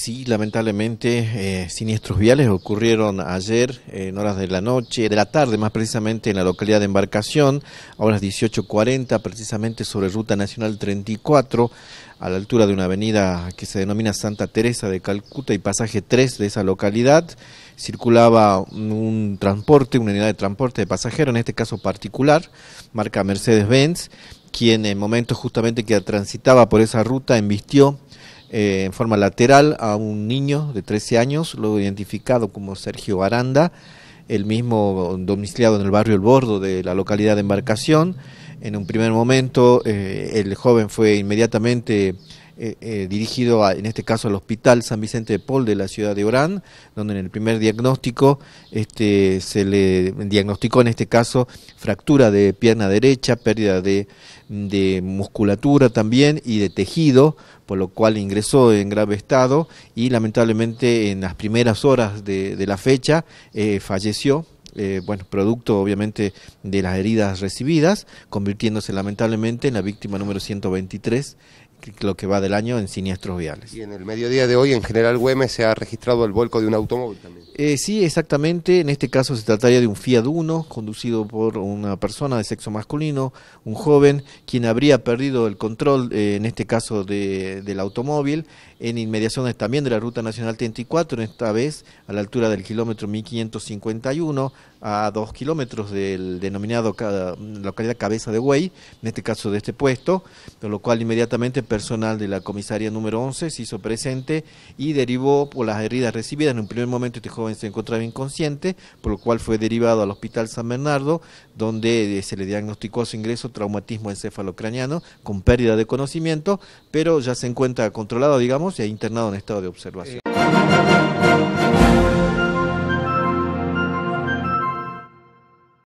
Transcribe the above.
Sí, lamentablemente eh, siniestros viales ocurrieron ayer en horas de la noche, de la tarde más precisamente en la localidad de Embarcación, a horas 18.40 precisamente sobre Ruta Nacional 34, a la altura de una avenida que se denomina Santa Teresa de Calcuta y pasaje 3 de esa localidad. Circulaba un transporte, una unidad de transporte de pasajeros, en este caso particular, marca Mercedes-Benz, quien en momento justamente que transitaba por esa ruta embistió eh, en forma lateral a un niño de 13 años, luego identificado como Sergio Aranda, el mismo domiciliado en el barrio El Bordo de la localidad de Embarcación. En un primer momento, eh, el joven fue inmediatamente eh, eh, dirigido en este caso al Hospital San Vicente de Paul de la ciudad de Orán, donde en el primer diagnóstico este, se le diagnosticó en este caso fractura de pierna derecha, pérdida de, musculatura también y de tejido, por lo cual ingresó en grave estado y lamentablemente en las primeras horas de, la fecha eh, falleció bueno, producto obviamente de las heridas recibidas, convirtiéndose lamentablemente en la víctima número 123 lo que va del año en siniestros viales. Y en el mediodía de hoy en General Güemes se ha registrado el vuelco de un automóvil también. Eh, sí, exactamente. En este caso se trataría de un Fiat Uno conducido por una persona de sexo masculino, un joven, quien habría perdido el control, eh, en este caso de, del automóvil, en inmediaciones también de la Ruta Nacional 34, en esta vez a la altura del kilómetro 1551, a dos kilómetros del denominado localidad Cabeza de Güey, en este caso de este puesto, con lo cual inmediatamente personal de la comisaría número 11 se hizo presente y derivó por las heridas recibidas. En un primer momento este joven se encontraba inconsciente, por lo cual fue derivado al Hospital San Bernardo, donde eh, se le diagnosticó su ingreso traumatismo encefalocraniano con pérdida de conocimiento, pero ya se encuentra controlado, digamos, y ha internado en estado de observación.